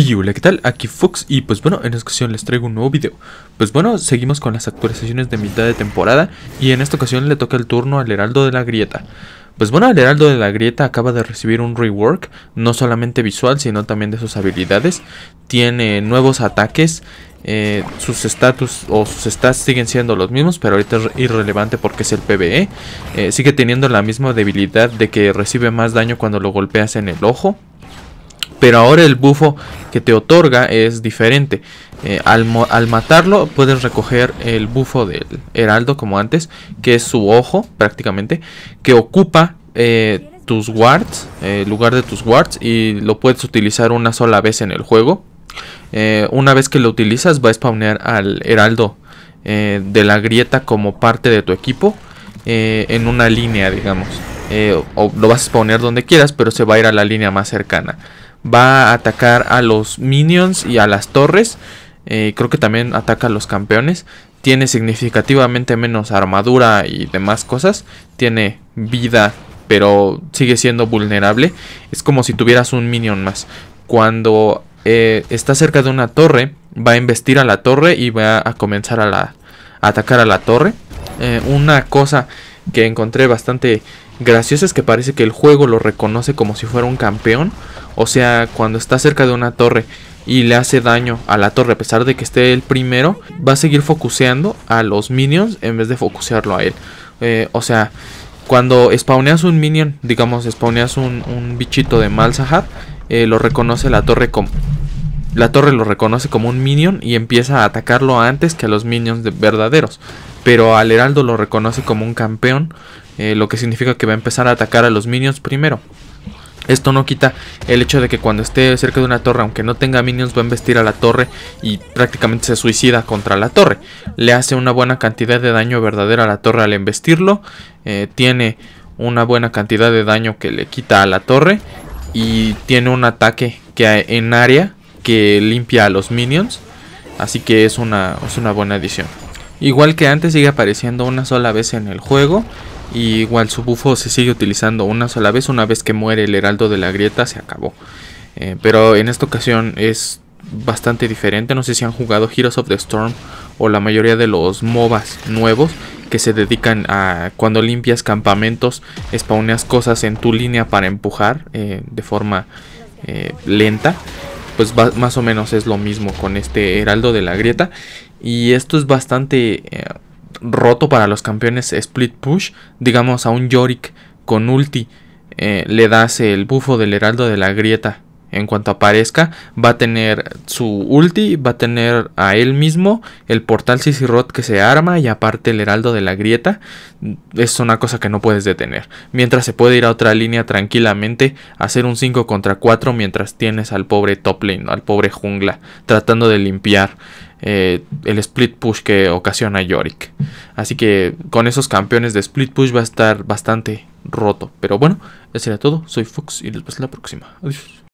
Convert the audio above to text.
Y ¿qué tal? Aquí Fox y pues bueno, en esta ocasión les traigo un nuevo video. Pues bueno, seguimos con las actualizaciones de mitad de temporada y en esta ocasión le toca el turno al Heraldo de la Grieta. Pues bueno, el Heraldo de la Grieta acaba de recibir un rework, no solamente visual, sino también de sus habilidades. Tiene nuevos ataques, eh, sus estatus o sus stats siguen siendo los mismos, pero ahorita es irrelevante porque es el PvE. Eh, sigue teniendo la misma debilidad de que recibe más daño cuando lo golpeas en el ojo. Pero ahora el bufo que te otorga es diferente. Eh, al, matarlo puedes recoger el bufo del heraldo como antes, que es su ojo prácticamente, que ocupa eh, tus wards, eh, el lugar de tus wards, y lo puedes utilizar una sola vez en el juego. una vez que lo utilizas va a spawnear al heraldo de la grieta como parte de tu equipo en una línea, digamos. o, lo vas a poner donde quieras, pero se va a ir a la línea más cercana va a atacar a los minions y a las torres. Eh, creo que también ataca a los campeones. Tiene significativamente menos armadura y demás cosas. Tiene vida, pero sigue siendo vulnerable. Es como si tuvieras un minion más. Cuando eh, está cerca de una torre, va a investir a la torre y va a comenzar a, la, atacar a la torre. Eh, una cosa que encontré bastante gracioso es que parece que el juego lo reconoce como si fuera un campeón. O sea, cuando está cerca de una torre y le hace daño a la torre a pesar de que esté el primero, va a seguir focuseando a los minions en vez de focusearlo a él. Eh, o sea, cuando spawneas un minion, digamos, spawneas un, bichito de Malzahar, eh, lo reconoce la torre como... La torre lo reconoce como un minion y empieza a atacarlo antes que a los minions verdaderos. Pero al heraldo lo reconoce como un campeón eh, lo que significa que va a empezar a atacar a los minions primero. Esto no quita el hecho de que cuando esté cerca de una torre, aunque no tenga minions, va a embestir a la torre y prácticamente se suicida contra la torre. Le hace una buena cantidad de daño verdadero a la torre al embestirlo... Eh, tiene una buena cantidad de daño que le quita a la torre. Y tiene un ataque que en área que limpia a los minions. Así que es una, es una buena adición. Igual que antes sigue apareciendo una sola vez en el juego igual su bufo se sigue utilizando una sola vez. Una vez que muere el heraldo de la grieta se acabó. Eh, pero en esta ocasión es bastante diferente. No sé si han jugado Heroes of the Storm o la mayoría de los MOBAs nuevos que se dedican a cuando limpias campamentos, spawneas cosas en tu línea para empujar eh, de forma eh, lenta. Pues más o menos es lo mismo con este heraldo de la grieta. Y esto es bastante roto para los campeones Split Push, digamos a un Yorick con ulti, eh, le das el bufo del Heraldo de la Grieta. En cuanto aparezca, va a tener su ulti, va a tener a él mismo, el portal Sisirot que se arma y aparte el Heraldo de la Grieta. Es una cosa que no puedes detener. Mientras se puede ir a otra línea tranquilamente, hacer un 5 contra 4 mientras tienes al pobre top lane, al pobre jungla, tratando de limpiar. Eh, el split push que ocasiona Yorick. Así que con esos campeones de split push va a estar bastante roto. Pero bueno, eso era todo. Soy Fox y después la próxima. Adiós.